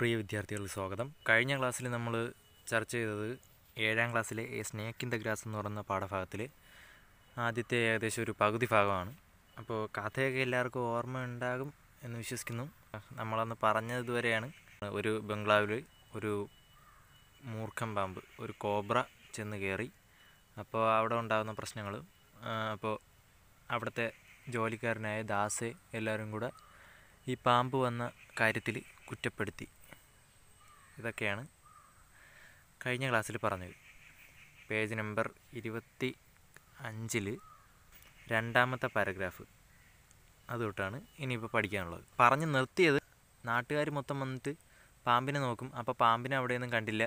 പ്രിയ വിദ്യാർത്ഥികൾക്ക് സ്വാഗതം കഴിഞ്ഞ ക്ലാസ്സിൽ നമ്മൾ ചർച്ച ചെയ്തത് ഏഴാം ക്ലാസ്സിലെ a snake in the grass എന്ന് പറയുന്ന പാഠഭാഗത്തിൽ ആദ്യത്തെ ഏകദേശം ഒരു പകുതി ഭാഗമാണ് അപ്പോൾ കഥയൊക്കെ എല്ലാവർക്കും ഓർമ്മ ഉണ്ടാകും എന്ന് വിശ്വസിക്കുന്നു നമ്മളന്ന് പറഞ്ഞതുവരെയാണ് ഒരു ബംഗ്ലാവിൽ ഒരു മൂർഖം പാമ്പ് ഒരു കോബ്ര ചെന്ന് കയറി അപ്പോൾ അവിടെ ഉണ്ടാകുന്ന പ്രശ്നങ്ങൾ അപ്പോൾ അവിടുത്തെ ജോലിക്കാരനായ ദാസെ എല്ലാവരും കൂടെ ഈ പാമ്പ് വന്ന കാര്യത്തിൽ കുറ്റപ്പെടുത്തി ഇതൊക്കെയാണ് കഴിഞ്ഞ ക്ലാസ്സിൽ പറഞ്ഞത് പേജ് നമ്പർ ഇരുപത്തി അഞ്ചിൽ രണ്ടാമത്തെ പാരഗ്രാഫ് അതുകൊണ്ടാണ് ഇനിയിപ്പോൾ പഠിക്കാനുള്ളത് പറഞ്ഞ് നിർത്തിയത് നാട്ടുകാർ മൊത്തം വന്നിട്ട് പാമ്പിനെ നോക്കും അപ്പോൾ പാമ്പിനെ അവിടെയൊന്നും കണ്ടില്ല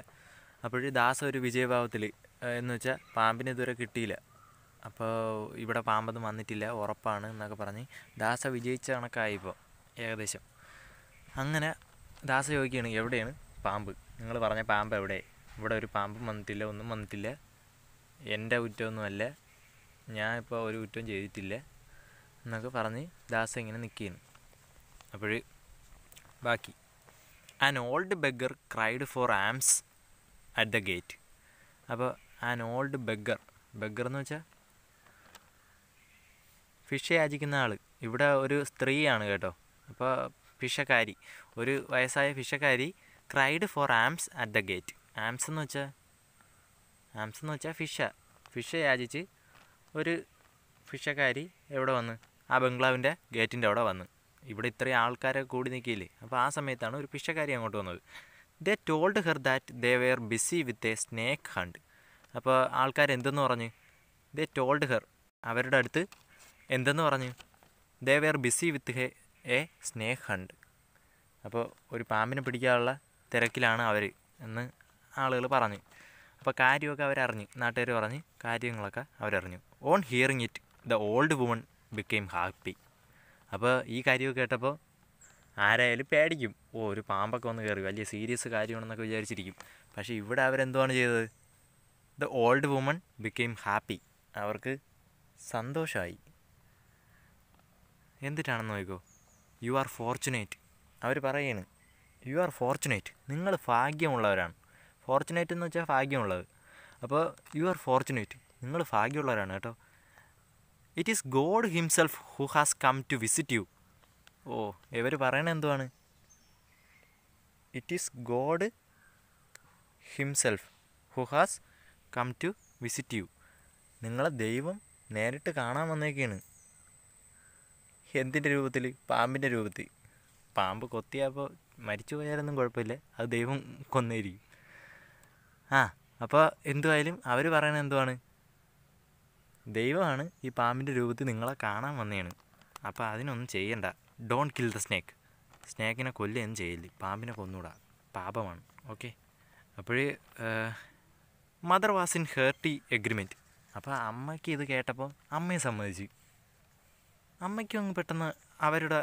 അപ്പോഴ് ദാസ ഒരു വിജയഭാവത്തിൽ എന്ന് വെച്ചാൽ പാമ്പിനെ ഇതുവരെ കിട്ടിയില്ല അപ്പോൾ ഇവിടെ പാമ്പൊന്നും വന്നിട്ടില്ല ഉറപ്പാണ് എന്നൊക്കെ പറഞ്ഞ് ദാസ വിജയിച്ച കണക്കായിപ്പോൾ ഏകദേശം അങ്ങനെ ദാസ ചോദിക്കുകയാണ് എവിടെയാണ് പാമ്പ് നിങ്ങൾ പറഞ്ഞ പാമ്പ് എവിടെ ഇവിടെ ഒരു പാമ്പും വന്നിട്ടില്ല ഒന്നും വന്നിട്ടില്ല എൻ്റെ കുറ്റമൊന്നുമല്ല ഞാൻ ഇപ്പോൾ ഒരു കുറ്റവും ചെയ്തിട്ടില്ല എന്നൊക്കെ പറഞ്ഞ് ദാസ ഇങ്ങനെ നിൽക്കുകയാണ് അപ്പോൾ ബാക്കി an old beggar cried for alms at the gate അപ്പോൾ ആൻ ഓൾഡ് ബെഗർ ബെഗർ എന്ന് വെച്ചാൽ ഫിഷ് യാചിക്കുന്ന ആൾ ഇവിടെ ഒരു സ്ത്രീയാണ് കേട്ടോ അപ്പോൾ ഫിഷക്കാരി ഒരു വയസ്സായ ഫിഷക്കാരി cried for alms at the gate alms എന്ന് വെച്ചാൽ ആംസ് എന്ന് വെച്ചാൽ ഫിഷ ഫിഷ യാചിച്ച് ഒരു ഫിഷക്കാരി എവിടെ വന്ന് ആ ബംഗ്ലാവിൻ്റെ ഗേറ്റിൻ്റെ അവിടെ വന്ന് ഇവിടെ ഇത്രയും ആൾക്കാരെ കൂടി നിൽക്കിയില്ലേ അപ്പോൾ ആ സമയത്താണ് ഒരു ഫിഷക്കാരി അങ്ങോട്ട് വന്നത് the told her that they were busy with a snake hunt അപ്പോൾ ആൾക്കാർ എന്തെന്ന് പറഞ്ഞ് ദ ടോൾഡ് ഹെർ അവരുടെ അടുത്ത് എന്തെന്ന് പറഞ്ഞ് they were busy with uh a snake hunt അപ്പോൾ ഒരു പാമ്പിനെ പിടിക്കാനുള്ള തിരക്കിലാണ് അവർ എന്ന് ആളുകൾ പറഞ്ഞു അപ്പോൾ കാര്യമൊക്കെ അവരറിഞ്ഞു നാട്ടുകാർ പറഞ്ഞ് കാര്യങ്ങളൊക്കെ അവരറിഞ്ഞു on hearing it the old woman became happy അപ്പോൾ ഈ കാര്യമൊക്കെ കേട്ടപ്പോൾ ആരായാലും പേടിക്കും ഓ ഒരു പാമ്പൊക്കെ വന്ന് കയറി വലിയ സീരിയസ് കാര്യമാണെന്നൊക്കെ വിചാരിച്ചിരിക്കും പക്ഷേ ഇവിടെ അവരെന്തുവാണ് ചെയ്തത് the old woman became happy അവർക്ക് സന്തോഷമായി എന്തിട്ടാണെന്ന് നോക്കോ യു ആർ ഫോർച്ചുനേറ്റ് അവർ പറയാണ് യു ആർ ഫോർച്ചുനേറ്റ് നിങ്ങൾ ഭാഗ്യമുള്ളവരാണ് ഫോർച്ചുനേറ്റ് എന്ന് വെച്ചാൽ ഭാഗ്യമുള്ളത് അപ്പോൾ യു ആർ ഫോർച്ചുനേറ്റ് നിങ്ങൾ ഭാഗ്യമുള്ളവരാണ് കേട്ടോ it is God himself who has come to visit you ഓ ഇവർ പറയണ എന്തുവാണ് it is God himself who has come to visit you നിങ്ങളെ ദൈവം നേരിട്ട് കാണാൻ വന്നേക്കാണ് എന്തിൻ്റെ രൂപത്തിൽ പാമ്പിൻ്റെ രൂപത്തിൽ പാമ്പ് കൊത്തിയപ്പോൾ മരിച്ചു പോയാലൊന്നും കുഴപ്പമില്ല അത് ദൈവം കൊന്നേരിക്കും ആ അപ്പോൾ എന്തുമായാലും അവർ പറയണത് എന്തുവാണ് ദൈവമാണ് ഈ പാമ്പിൻ്റെ രൂപത്തിൽ നിങ്ങളെ കാണാൻ വന്നതാണ് അപ്പോൾ അതിനൊന്നും ചെയ്യണ്ട ഡോൺ കിൽ ദ സ്നേക്ക് സ്നേക്കിനെ കൊല്ലുകയൊന്നും ചെയ്യില്ല പാമ്പിനെ കൊന്നുകൂടാ പാപമാണ് ഓക്കെ അപ്പോഴേ mother was in hearty agreement അപ്പോൾ അമ്മയ്ക്ക് ഇത് കേട്ടപ്പോൾ അമ്മയെ സമ്മതിച്ചു അമ്മയ്ക്കും അങ്ങ് പെട്ടെന്ന് അവരുടെ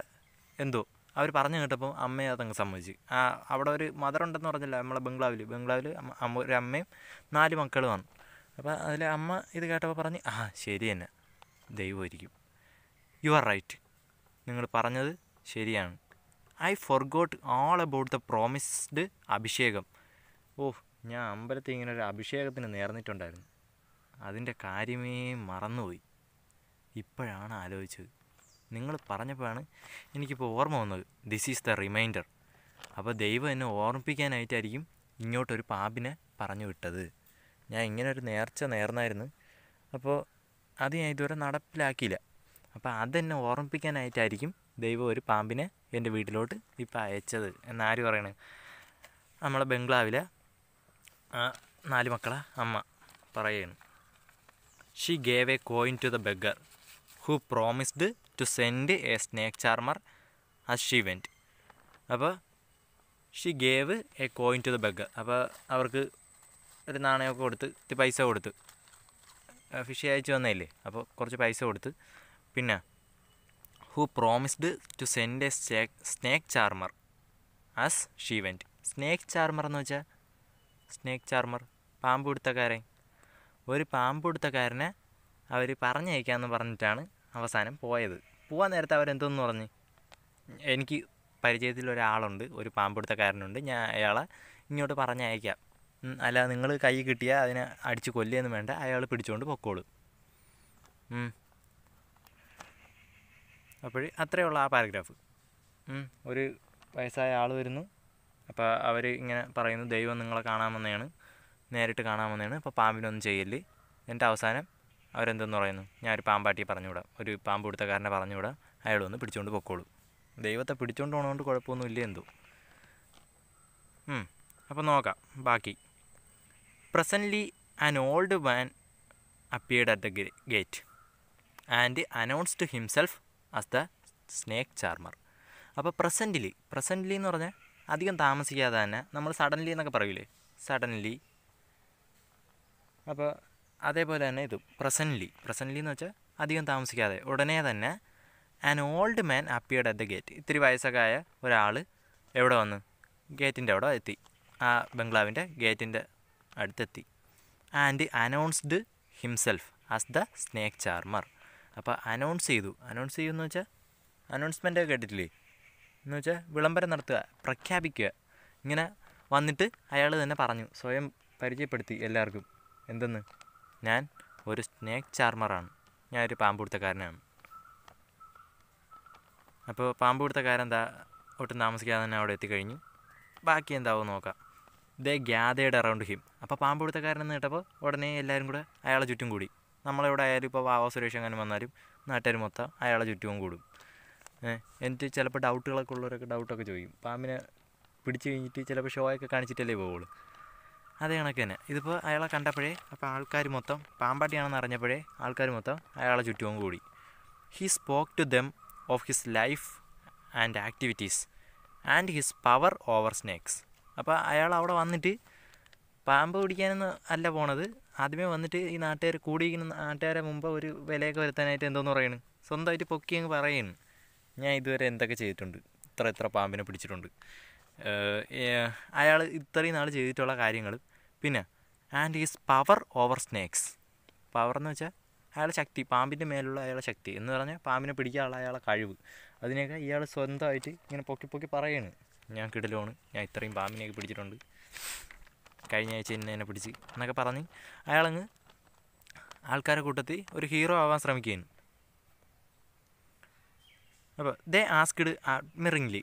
എന്തോ അവർ പറഞ്ഞു കേട്ടപ്പോൾ അമ്മയെ അതങ്ങ് സമ്മതിച്ച് ആ അവിടെ ഒരു മദർ ഉണ്ടെന്ന് പറഞ്ഞില്ല നമ്മളെ ബംഗ്ലാവിൽ ബംഗ്ലാവിൽ അമ്മ ഒരു അമ്മയും നാല് വന്നു അപ്പോൾ അതിൽ അമ്മ ഇത് കേട്ടപ്പോൾ പറഞ്ഞ് ആ ശരി തന്നെ ദൈവമായിരിക്കും യു ആർ റൈറ്റ് നിങ്ങൾ പറഞ്ഞത് ശരിയാണ് I forgot all about the promised അഭിഷേകം ഓ ഞാൻ അമ്പലത്തിൽ ഇങ്ങനെ ഒരു അഭിഷേകത്തിന് നേർന്നിട്ടുണ്ടായിരുന്നു അതിൻ്റെ കാര്യമേ മറന്നുപോയി ഇപ്പോഴാണ് ആലോചിച്ചത് നിങ്ങൾ പറഞ്ഞപ്പോഴാണ് എനിക്കിപ്പോൾ ഓർമ്മ വന്നത് ദിസ് ഈസ് ദ റിമൈൻഡർ അപ്പോൾ ദൈവം എന്നെ ഓർമ്മിപ്പിക്കാനായിട്ടായിരിക്കും ഇങ്ങോട്ടൊരു പാമ്പിനെ പറഞ്ഞു വിട്ടത് ഞാൻ ഇങ്ങനെ ഒരു നേർച്ച നേർന്നായിരുന്നു അപ്പോൾ അത് ഞാൻ ഇതുവരെ നടപ്പിലാക്കിയില്ല അപ്പോൾ അതെന്നെ ഓർമ്മിപ്പിക്കാനായിട്ടായിരിക്കും ദൈവം ഒരു പാമ്പിനെ എൻ്റെ വീട്ടിലോട്ട് ഇപ്പോൾ അയച്ചത് എന്നാര് പറയണത് നമ്മളെ ബംഗ്ലാവിലെ നാല് മക്കളെ അമ്മ പറയുന്നു she gave a coin to the beggar who promised to send a snake charmer as she went അപ്പോൾ she gave a coin to the bug അപ്പോൾ അവർക്ക് ഒരു നാണയമൊക്കെ കൊടുത്ത് ഇത് പൈസ കൊടുത്ത് ഫിഷ് അയച്ചു വന്നതല്ലേ അപ്പോൾ കുറച്ച് പൈസ കൊടുത്ത് പിന്നെ who promised to send a snake charmer as she went snake charmer എന്ന് വെച്ചാൽ സ്നേക്ക് ചാർമർ പാമ്പ് പിടുത്തക്കാരൻ ഒരു പാമ്പ് പിടുത്തക്കാരനെ അവർ പറഞ്ഞയക്കാമെന്ന് പറഞ്ഞിട്ടാണ് അവസാനം പോയത് പോകാൻ നേരത്തെ അവരെന്തോന്ന് പറഞ്ഞ് എനിക്ക് പരിചയത്തിൽ ഒരാളുണ്ട് ഒരു പാമ്പെടുത്തക്കാരനുണ്ട് ഞാൻ അയാളെ ഇങ്ങോട്ട് പറഞ്ഞയക്കാം അല്ല നിങ്ങൾ കൈ കിട്ടിയാൽ അതിനെ അടിച്ച് കൊല്ലിയെന്ന് വേണ്ട അയാൾ പിടിച്ചുകൊണ്ട് പൊക്കോളൂ അപ്പോൾ അത്രയേ ഉള്ളൂ ആ പാരഗ്രാഫ് ഒരു വയസ്സായ ആൾ വരുന്നു അപ്പോൾ അവർ ഇങ്ങനെ പറയുന്നു ദൈവം നിങ്ങളെ കാണാമെന്നാണ് നേരിട്ട് കാണാമെന്നാണ് അപ്പോൾ പാമ്പിനൊന്നും ചെയ്യല്ലേ എന്നിട്ട് അവസാനം അവരെന്തെന്ന് പറയുന്നു ഞാൻ ഒരു പാമ്പാട്ടിയെ പറഞ്ഞുവിടാം ഒരു പാമ്പ് കൊടുത്തക്കാരനെ പറഞ്ഞുവിടാം അയാൾ വന്ന് പിടിച്ചുകൊണ്ട് പൊക്കോളൂ ദൈവത്തെ പിടിച്ചുകൊണ്ട് പോകണോണ്ട് കുഴപ്പമൊന്നുമില്ല എന്തോ അപ്പോൾ നോക്കാം ബാക്കി presently an old van appeared at the gate and announced himself as the snake charmer അപ്പോൾ പ്രസൻ്റ്ലി പ്രസൻ്റ്ലി എന്ന് പറഞ്ഞാൽ അധികം താമസിക്കാതെ തന്നെ നമ്മൾ സഡൻലി എന്നൊക്കെ പറയില്ലേ സഡൻലി അപ്പോൾ അതേപോലെ തന്നെ ഇതും പ്രസൻ്റ്ലി പ്രസൻ്റ്ലി എന്ന് വെച്ചാൽ അധികം താമസിക്കാതെ ഉടനെ തന്നെ an old man appeared at the gate ഇത്തിരി വയസ്സൊക്കെ ഒരാൾ എവിടെ വന്ന് ഗേറ്റിൻ്റെ അവിടെ എത്തി ആ ബംഗ്ലാവിൻ്റെ ഗേറ്റിൻ്റെ അടുത്തെത്തി and announced himself as the snake charmer അപ്പോൾ അനൗൺസ് ചെയ്തു അനൗൺസ് എന്ന് വെച്ചാൽ അനൗൺസ്മെൻ്റ് കേട്ടിട്ടില്ലേ എന്ന് വെച്ചാൽ വിളംബരം നടത്തുക പ്രഖ്യാപിക്കുക ഇങ്ങനെ വന്നിട്ട് അയാൾ തന്നെ പറഞ്ഞു സ്വയം പരിചയപ്പെടുത്തി എല്ലാവർക്കും എന്തെന്ന് ഞാൻ ഒരു സ്നേക്ക് ചാർമറാണ് ഞാനൊരു പാമ്പുപിടുത്തക്കാരനാണ് അപ്പോൾ പാമ്പുപിടുത്തക്കാരൻ എന്താ ഒട്ടും താമസിക്കാതെ തന്നെ അവിടെ എത്തിക്കഴിഞ്ഞു ബാക്കി എന്താവും നോക്കാം ദേ ഗ്യാതയുടെ അറൗണ്ട് ഹിം അപ്പോൾ പാമ്പുപിടുത്തക്കാരൻ എന്ന് കേട്ടപ്പോൾ ഉടനെ എല്ലാവരും കൂടെ അയാളെ ചുറ്റും കൂടി നമ്മളെവിടെ ആയാലും ഇപ്പോൾ വാവ സുരേഷ് അങ്ങനെ വന്നാലും നാട്ടുകാർ മൊത്തം അയാളെ ചുറ്റും കൂടും എന്നിട്ട് ചിലപ്പോൾ ഡൗട്ടുകളൊക്കെ ഉള്ളവരൊക്കെ ഡൗട്ടൊക്കെ ചോദിക്കും പാമ്പിനെ പിടിച്ചു കഴിഞ്ഞിട്ട് ചിലപ്പോൾ ഷോയൊക്കെ കാണിച്ചിട്ടല്ലേ പോവുള്ളൂ അതേ കണക്ക് തന്നെ ഇതിപ്പോൾ അയാളെ കണ്ടപ്പോഴേ അപ്പോൾ ആൾക്കാർ മൊത്തം പാമ്പാട്ടിയാണെന്ന് അറിഞ്ഞപ്പോഴേ ആൾക്കാർ മൊത്തം അയാളെ ചുറ്റും കൂടി he spoke to them of his life and activities and his power over snakes അപ്പോൾ അയാൾ അവിടെ വന്നിട്ട് പാമ്പ് പിടിക്കാനൊന്നും അല്ല പോണത് ആദ്യമേ വന്നിട്ട് ഈ നാട്ടുകാർ കൂടിയിരിക്കുന്ന നാട്ടുകാരെ മുമ്പ് ഒരു വിലയൊക്കെ വരുത്താനായിട്ട് എന്തോന്ന് പറയണ് സ്വന്തമായിട്ട് പൊക്കി അങ്ങ് പറയുന്നു ഞാൻ ഇതുവരെ എന്തൊക്കെ ചെയ്തിട്ടുണ്ട് ഇത്ര ഇത്ര പാമ്പിനെ പിടിച്ചിട്ടുണ്ട് അയാൾ ഇത്രയും നാൾ ചെയ്തിട്ടുള്ള കാര്യങ്ങൾ പിന്നെ and his power over snakes power എന്ന് വെച്ചാൽ അയാളെ ശക്തി പാമ്പിൻ്റെ മേലുള്ള അയാളെ ശക്തി എന്ന് പറഞ്ഞാൽ പാമ്പിനെ പിടിക്കാനുള്ള അയാളെ കഴിവ് അതിനൊക്കെ ഇയാൾ സ്വന്തമായിട്ട് ഇങ്ങനെ പൊക്കി പൊക്കി പറയാണ് ഞാൻ കിടലുമാണ് ഞാൻ ഇത്രയും പാമ്പിനെയൊക്കെ പിടിച്ചിട്ടുണ്ട് കഴിഞ്ഞ ആഴ്ച എന്നെ എന്നെ പിടിച്ച് എന്നൊക്കെ പറഞ്ഞ് അയാളങ്ങ് ആൾക്കാരെ കൂട്ടത്തിൽ ഒരു ഹീറോ ആവാൻ ശ്രമിക്കുകയാണ് അപ്പോൾ ദേ ആസ്ക്ഡ് അഡ്മിറിംഗ്ലി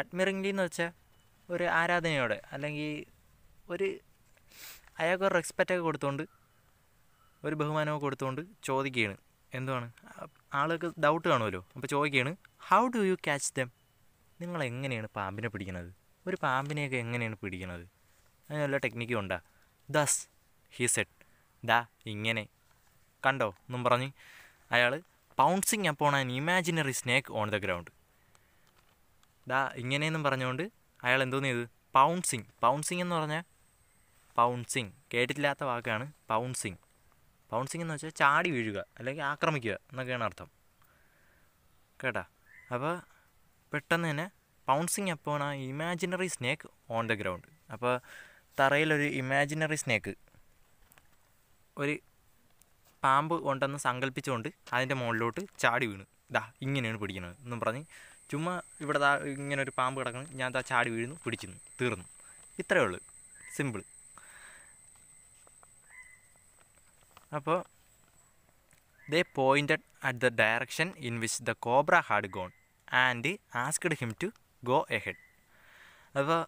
അഡ്മിറിംഗ്ലി എന്ന് വെച്ചാൽ ഒരു ആരാധനയോടെ അല്ലെങ്കിൽ ഒരു അയാൾക്ക് ഒരു റെസ്പെക്റ്റൊക്കെ കൊടുത്തുകൊണ്ട് ഒരു ബഹുമാനമൊക്കെ കൊടുത്തുകൊണ്ട് ചോദിക്കുകയാണ് എന്തുവാണ് ആളുകൾക്ക് ഡൗട്ട് കാണുമല്ലോ അപ്പോൾ ചോദിക്കുകയാണ് how do you catch them നിങ്ങൾ എങ്ങനെയാണ് പാമ്പിനെ പിടിക്കുന്നത് ഒരു പാമ്പിനെയൊക്കെ എങ്ങനെയാണ് പിടിക്കുന്നത് അതിന് നല്ല ടെക്നിക്കും ഉണ്ടാ ദസ് ഹി സെറ്റ് ദാ ഇങ്ങനെ കണ്ടോ എന്നും പറഞ്ഞ് അയാൾ pouncing upon an imaginary snake on the ground ദാ ഇങ്ങനെയെന്നും പറഞ്ഞുകൊണ്ട് അയാൾ എന്തോ ചെയ്ത് പൗൺസിങ് പൗൺസിങ് എന്ന് പറഞ്ഞാൽ പൗൺസിങ് കേട്ടിട്ടില്ലാത്ത വാക്കാണ് പൗൺസിങ് പൗൺസിങ് എന്ന് വെച്ചാൽ ചാടി വീഴുക അല്ലെങ്കിൽ ആക്രമിക്കുക എന്നൊക്കെയാണ് അർത്ഥം കേട്ടാ അപ്പോൾ പെട്ടെന്ന് തന്നെ പൗൺസിങ് എപ്പോൾ ആ imaginary snake on the ground അപ്പോൾ തറയിലൊരു ഇമാജിനറി സ്നേക്ക് ഒരു പാമ്പ് ഉണ്ടെന്ന് സങ്കല്പിച്ചുകൊണ്ട് അതിൻ്റെ മുകളിലോട്ട് ചാടി വീണ് ദാ ഇങ്ങനെയാണ് പിടിക്കുന്നത് എന്നും പറഞ്ഞ് ചുമ്മാ ഇവിടെ താ ഇങ്ങനെ ഒരു പാമ്പ് കിടക്കണം ഞാൻ താ ചാടി വീഴുന്നു പിടിക്കുന്നു തീർന്നു ഇത്രയേ ഉള്ളൂ സിമ്പിൾ അപ്പോൾ they pointed at the direction in which the cobra had gone and asked him to go ahead അപ്പോൾ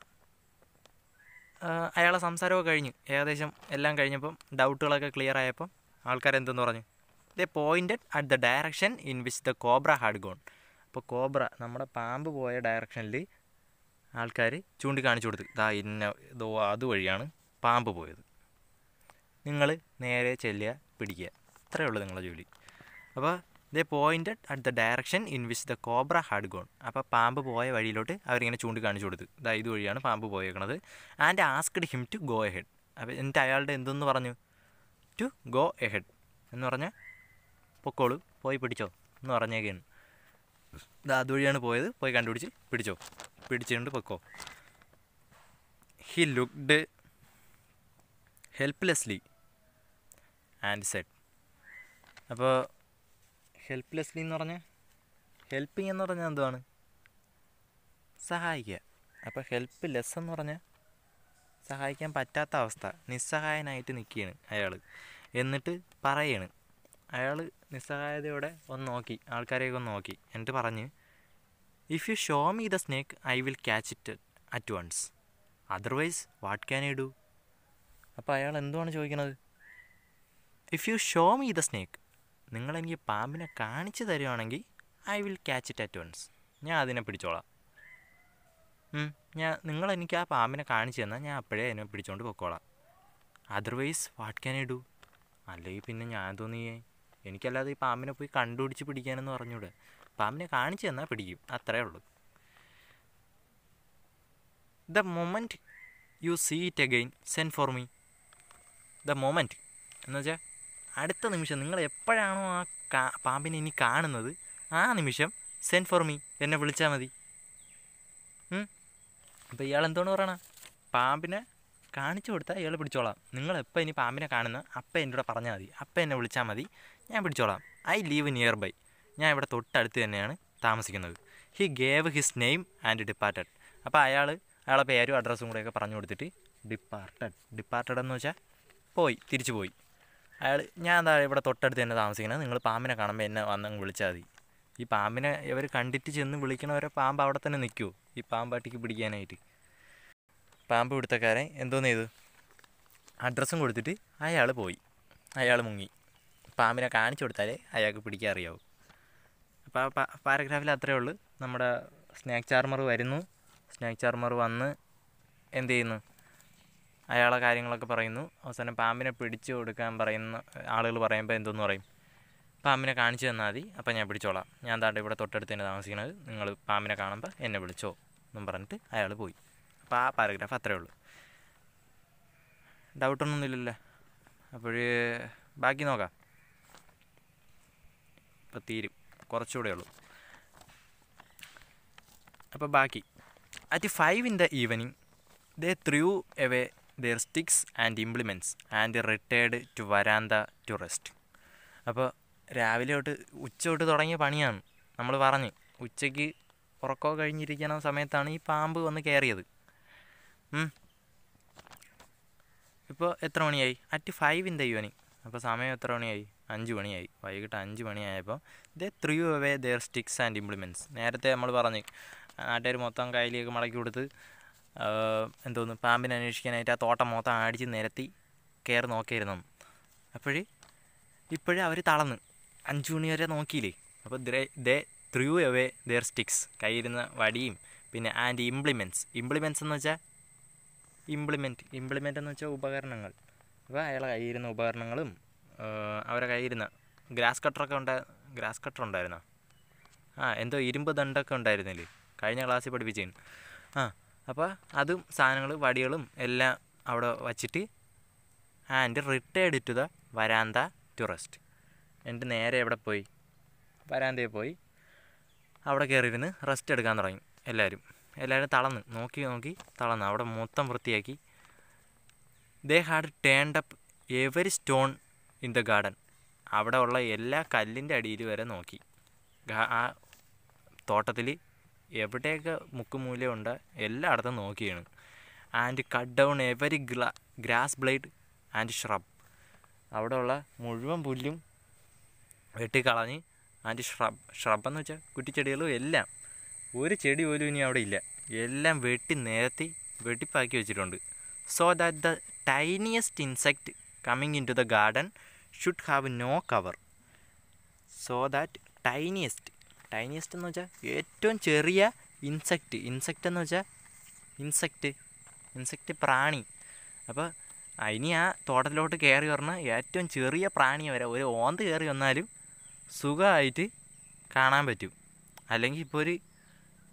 അയാളെ സംസാരമൊക്കെ കഴിഞ്ഞു ഏകദേശം എല്ലാം കഴിഞ്ഞപ്പം ഡൗട്ടുകളൊക്കെ ക്ലിയർ ആയപ്പം ആൾക്കാരെന്തെന്ന് പറഞ്ഞു they pointed at the direction in which the cobra had gone അപ്പോൾ കോബ്ര നമ്മുടെ പാമ്പ് പോയ ഡയറക്ഷനിൽ ആൾക്കാർ ചൂണ്ടിക്കാണിച്ചു കൊടുത്തു ദാ ഇന്ന ഇതോ അതുവഴിയാണ് പാമ്പ് പോയത് നിങ്ങൾ നേരെ ചെല്ലുക പിടിക്കുക അത്രയേ ഉള്ളൂ നിങ്ങളുടെ ജോലി അപ്പോൾ they pointed at the direction in which the cobra had gone അപ്പോൾ പാമ്പ് പോയ വഴിയിലോട്ട് അവരിങ്ങനെ ചൂണ്ടിക്കാണിച്ചു കൊടുത്തു ദാ ഇതുവഴിയാണ് പാമ്പ് പോയേക്കണത് and asked him to go ahead അപ്പോൾ എന്നിട്ട് അയാളുടെ എന്തെന്ന് പറഞ്ഞു ടു ഗോ എഹെഡ് എന്ന് പറഞ്ഞാൽ പൊക്കോളൂ പോയി പിടിച്ചോ എന്ന് പറഞ്ഞേക്കാണ് അതുവഴിയാണ് പോയത് പോയി കണ്ടുപിടിച്ച് പിടിച്ചോ പിടിച്ചുകൊണ്ട് പൊക്കോ he looked helplessly and said അപ്പോൾ ഹെൽപ്ലെസ്ലി എന്ന് പറഞ്ഞാൽ ഹെൽപ്പിംഗ് എന്ന് പറഞ്ഞാൽ എന്താണ് സഹായിക്കുക അപ്പോൾ ഹെൽപ്പ് ലെസ് എന്ന് പറഞ്ഞാൽ സഹായിക്കാൻ പറ്റാത്ത അവസ്ഥ നിസ്സഹായനായിട്ട് നിൽക്കുകയാണ് അയാൾ എന്നിട്ട് പറയാണ് അയാൾ നിസ്സഹായതയോടെ ഒന്ന് നോക്കി ആൾക്കാരെയൊക്കെ ഒന്ന് നോക്കി എന്നിട്ട് പറഞ്ഞ് if you show me the snake I will catch it at once otherwise what can I do അപ്പോൾ അയാൾ എന്തുവാണ് ചോദിക്കുന്നത് if you show me the snake നിങ്ങളെനിക്ക് പാമ്പിനെ കാണിച്ചു തരുവാണെങ്കിൽ I will catch it at once ഞാൻ അതിനെ പിടിച്ചോളാം ഞാൻ നിങ്ങളെനിക്ക് ആ പാമ്പിനെ കാണിച്ചു തന്നാൽ ഞാൻ അപ്പോഴേ അതിനെ പിടിച്ചുകൊണ്ട് പൊക്കോളാം otherwise what can I do അല്ലെങ്കിൽ പിന്നെ ഞാൻ തോന്നിയേ എനിക്കല്ലാതെ ഈ പാമ്പിനെ പോയി കണ്ടുപിടിച്ച് പിടിക്കാനെന്ന് പറഞ്ഞൂടെ പാമ്പിനെ കാണിച്ചു തന്നാൽ പിടിക്കും അത്രേ ഉള്ളൂ the moment you see it again send for me the moment എന്ന് വെച്ചാൽ അടുത്ത നിമിഷം നിങ്ങൾ എപ്പോഴാണോ ആ കാ പാമ്പിനെ ഇനി കാണുന്നത് ആ നിമിഷം സെൻഡ് ഫോർ മീ എന്നെ വിളിച്ചാൽ മതി അപ്പോൾ ഇയാൾ എന്തുകൊണ്ട് പറയണ പാമ്പിനെ കാണിച്ചു കൊടുത്താൽ ഇയാൾ പിടിച്ചോളാം നിങ്ങൾ എപ്പോൾ ഇനി പാമ്പിനെ കാണുന്ന അപ്പം എൻ്റെ കൂടെ പറഞ്ഞാൽ മതി അപ്പം എന്നെ വിളിച്ചാൽ മതി ഞാൻ പിടിച്ചോളാം ഐ ലീവ് നിയർ ബൈ ഞാൻ ഇവിടെ തൊട്ടടുത്ത് തന്നെയാണ് താമസിക്കുന്നത് he gave his name and departed അപ്പോൾ അയാൾ അയാളെ പേരും അഡ്രസ്സും കൂടെയൊക്കെ പറഞ്ഞു കൊടുത്തിട്ട് ഡിപ്പാർട്ടഡ് ഡിപ്പാർട്ടഡ് എന്ന് വെച്ചാൽ പോയി തിരിച്ചു പോയി അയാൾ ഞാൻ എന്താ ഇവിടെ തൊട്ടടുത്ത് തന്നെ താമസിക്കുന്നത് നിങ്ങൾ പാമ്പിനെ കാണുമ്പോൾ എന്നെ വന്നങ്ങ് വിളിച്ചാൽ മതി ഈ പാമ്പിനെ ഇവർ കണ്ടിട്ട് ചെന്ന് വിളിക്കണവരെ പാമ്പ് അവിടെ തന്നെ നിൽക്കുമോ ഈ പാമ്പാട്ടിക്ക് പിടിക്കാനായിട്ട് പാമ്പ് പിടുത്തക്കാരൻ എന്തോന്ന് ചെയ്തു അഡ്രസ്സും കൊടുത്തിട്ട് അയാൾ പോയി അയാൾ മുങ്ങി പാമ്പിനെ കാണിച്ചു കൊടുത്താലേ അയാൾക്ക് പിടിക്കാൻ അറിയാവൂ അപ്പോൾ ആ പാരഗ്രാഫിൽ അത്രയേ ഉള്ളൂ നമ്മുടെ സ്നാക്ക് ചാർമർ വരുന്നു സ്നാക്ക് ചാർമർ വന്ന് എന്ത് ചെയ്യുന്നു അയാളെ കാര്യങ്ങളൊക്കെ പറയുന്നു അവസാനം പാമ്പിനെ പിടിച്ചു കൊടുക്കാൻ പറയുന്ന ആളുകൾ പറയുമ്പോൾ എന്തെന്ന് പറയും പാമ്പിനെ കാണിച്ചു തന്നാൽ മതി അപ്പോൾ ഞാൻ പിടിച്ചോളാം ഞാൻ താണ്ട് ഇവിടെ തൊട്ടടുത്ത് തന്നെ താമസിക്കുന്നത് നിങ്ങൾ പാമ്പിനെ കാണുമ്പോൾ എന്നെ വിളിച്ചോ എന്നും പറഞ്ഞിട്ട് അയാൾ പോയി അപ്പോൾ ആ പാരഗ്രാഫ് അത്രേ ഉള്ളൂ ഡൗട്ടൊന്നും ഇല്ലല്ലോ അപ്പോൾ ബാക്കി നോക്കാം ഇപ്പം തീരും കുറച്ചുകൂടെ ഉള്ളൂ അപ്പോൾ ബാക്കി at five in the evening they threw away their sticks and implements and retired to verandah to rest അപ്പോൾ രാവിലെ തൊട്ട് ഉച്ച തൊട്ട് തുടങ്ങിയ പണിയാണ് നമ്മൾ പറഞ്ഞ് ഉച്ചയ്ക്ക് ഉറക്കോ കഴിഞ്ഞിരിക്കുന്ന സമയത്താണ് ഈ പാമ്പ് വന്ന് കയറിയത് ഇപ്പോൾ എത്ര മണിയായി at five in the evening അപ്പോൾ സമയം എത്ര മണിയായി അഞ്ച് മണിയായി വൈകിട്ട് അഞ്ച് മണിയായപ്പോൾ they threw away their sticks and implements നേരത്തെ നമ്മൾ പറഞ്ഞ് നാട്ടുകാർ മൊത്തം കയ്യിലേക്ക് മടക്കി കൊടുത്ത് എന്തോന്ന് പാമ്പിനെ അന്വേഷിക്കാനായിട്ട് ആ തോട്ടം മൊത്തം അടിച്ച് നിരത്തി കയറി നോക്കിയിരുന്നു അപ്പോഴേ ഇപ്പോഴേ അവർ തളന്ന് അഞ്ച് മണി വരെ നോക്കിയില്ലേ അപ്പോൾ they they threw away their sticks കയ്യിരുന്ന വടിയും പിന്നെ ആൻഡ് ഇംപ്ലിമെൻറ്റ്സ് ഇംപ്ലിമെൻറ്റ്സ് എന്ന് വെച്ചാൽ ഇംപ്ലിമെൻറ്റ് ഇംപ്ലിമെൻ്റ് എന്ന് വെച്ചാൽ ഉപകരണങ്ങൾ അപ്പോൾ അയാളെ കയ്യിരുന്ന ഉപകരണങ്ങളും അവരുടെ കയ്യിരുന്ന ഗ്രാസ് കട്ടറൊക്കെ ഉണ്ട ഗ്രാസ് കട്ടർ ഉണ്ടായിരുന്നോ ആ എന്തോ ഇരുമ്പ് ദണ്ടൊക്കെ ഉണ്ടായിരുന്നില്ലേ കഴിഞ്ഞ ക്ലാസ്സിൽ പഠിപ്പിച്ചേന് ആ അപ്പോൾ അതും സാധനങ്ങൾ വടികളും എല്ലാം അവിടെ വച്ചിട്ട് and retired to the verandah to rest എന്നിട്ട് നേരെ എവിടെ പോയി വരാന്തയിൽ പോയി അവിടെ കയറിയിരുന്ന് റെസ്റ്റ് എടുക്കാൻ തുടങ്ങി എല്ലാവരും എല്ലാവരും തളന്ന് നോക്കി നോക്കി തളന്ന് അവിടെ മൊത്തം വൃത്തിയാക്കി they had turned up every stone in the garden അവിടെ ഉള്ള എല്ലാ കല്ലിൻ്റെ അടിയിൽ വരെ നോക്കി ആ തോട്ടത്തിൽ എവിടെയൊക്കെ മുക്കുമൂലയുണ്ട് എല്ലായിടത്തും നോക്കിയാണ് ആൻഡ് കട്ട് ഡൗൺ എവരി ഗ്ലാ ഗ്രാസ് ബ്ലേഡ് ആൻഡ് ഷ്രബ് അവിടെയുള്ള മുഴുവൻ പുല്ലും വെട്ടിക്കളഞ്ഞ് ആൻഡ് ഷ്രബ് ഷ്രബെന്ന് വെച്ചാൽ കുറ്റിച്ചെടികളും എല്ലാം ഒരു ചെടി പോലും ഇനി അവിടെ ഇല്ല എല്ലാം വെട്ടി നേരത്തി വെട്ടിപ്പാക്കി വെച്ചിട്ടുണ്ട് so that the tiniest insect coming into the garden should have no cover so that tiniest tiniest എന്ന് വെച്ചാൽ ഏറ്റവും ചെറിയ ഇൻസെക്റ്റ് ഇൻസെക്റ്റ് എന്ന് വെച്ചാൽ ഇൻസെക്റ്റ് ഇൻസെക്റ്റ് പ്രാണി അപ്പോൾ ഇനി ആ തോട്ടത്തിലോട്ട് കയറി പറഞ്ഞാൽ ഏറ്റവും ചെറിയ പ്രാണി വരെ ഒരു ഓന്ത് കയറി വന്നാലും സുഖമായിട്ട് കാണാൻ പറ്റും അല്ലെങ്കിൽ ഇപ്പോൾ ഒരു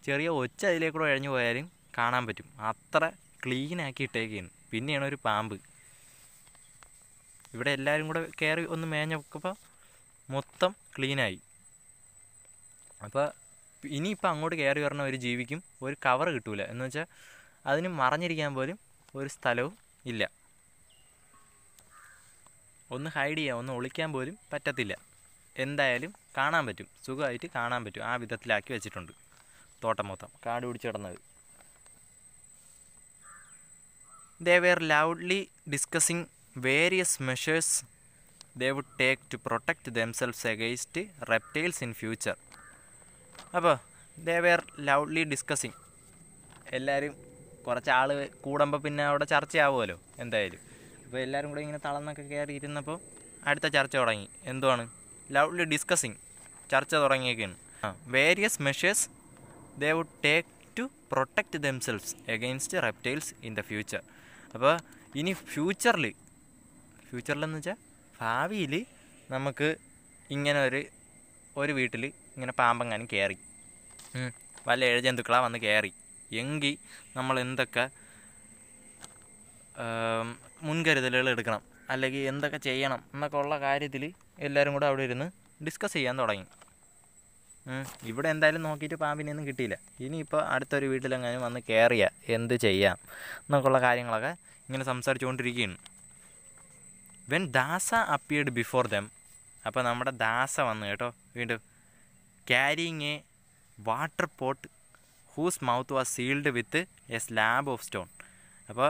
ചെറിയ ഒച്ച അതിലേക്കൂടെ ഇഴഞ്ഞു പോയാലും കാണാൻ പറ്റും അത്ര ക്ലീനാക്കി ഇട്ടേക്കാണ് പിന്നെയാണ് ഒരു പാമ്പ് ഇവിടെ എല്ലാവരും കൂടെ കയറി ഒന്ന് മേഞ്ഞപ്പോൾ മൊത്തം ക്ലീനായി അപ്പോൾ ഇനിയിപ്പോൾ അങ്ങോട്ട് കയറി വരണ ഒരു ജീവിക്കും ഒരു കവർ കിട്ടൂല എന്ന് വെച്ചാൽ അതിന് മറഞ്ഞിരിക്കാൻ പോലും ഒരു സ്ഥലവും ഇല്ല ഒന്ന് ഹൈഡ് ചെയ്യാൻ ഒന്ന് ഒളിക്കാൻ പോലും പറ്റത്തില്ല എന്തായാലും കാണാൻ പറ്റും സുഖമായിട്ട് കാണാൻ പറ്റും ആ വിധത്തിലാക്കി വെച്ചിട്ടുണ്ട് തോട്ടം മൊത്തം കാട് പിടിച്ച് കിടന്നത് they were loudly discussing various measures they would take to protect themselves against reptiles in future അപ്പോൾ ദേ വെയർ ലൗഡ്ലി ഡിസ്കസിങ് എല്ലാവരും കുറച്ച് ആൾ കൂടുമ്പോൾ പിന്നെ അവിടെ ചർച്ചയാവുമല്ലോ എന്തായാലും അപ്പോൾ എല്ലാവരും കൂടെ ഇങ്ങനെ തളർന്നൊക്കെ കയറി ഇരുന്നപ്പോൾ അടുത്ത ചർച്ച തുടങ്ങി എന്തുവാണ് ലൗഡ്ലി ഡിസ്കസിങ് ചർച്ച തുടങ്ങിയൊക്കെയാണ് various measures they would take to protect themselves against reptiles in the future അപ്പോൾ ഇനി ഫ്യൂച്ചറിൽ ഫ്യൂച്ചറിലെന്ന് വെച്ചാൽ ഭാവിയിൽ നമുക്ക് ഇങ്ങനെ ഒരു ഒരു വീട്ടിൽ ഇങ്ങനെ പാമ്പങ്ങാനും കയറി വല്ല ജന്തുക്കളാ വന്ന് കയറി എങ്കിൽ നമ്മൾ എന്തൊക്കെ മുൻകരുതലുകൾ എടുക്കണം അല്ലെങ്കിൽ എന്തൊക്കെ ചെയ്യണം എന്നൊക്കെ ഉള്ള കാര്യത്തിൽ എല്ലാവരും കൂടെ അവിടെ ഇരുന്ന് ഡിസ്കസ് ചെയ്യാൻ തുടങ്ങി ഇവിടെ എന്തായാലും നോക്കിയിട്ട് പാമ്പിനെയൊന്നും കിട്ടിയില്ല ഇനിയിപ്പോൾ അടുത്തൊരു വീട്ടിലെങ്ങാനും വന്ന് കയറിയ എന്ത് ചെയ്യാം എന്നൊക്കെയുള്ള കാര്യങ്ങളൊക്കെ ഇങ്ങനെ സംസാരിച്ചുകൊണ്ടിരിക്കുകയാണ് when Dasa appeared before them അപ്പോൾ നമ്മുടെ ദാസ വന്ന് കേട്ടോ വീണ്ടും carrying a water pot whose mouth was sealed with a slab of stone അപ്പോൾ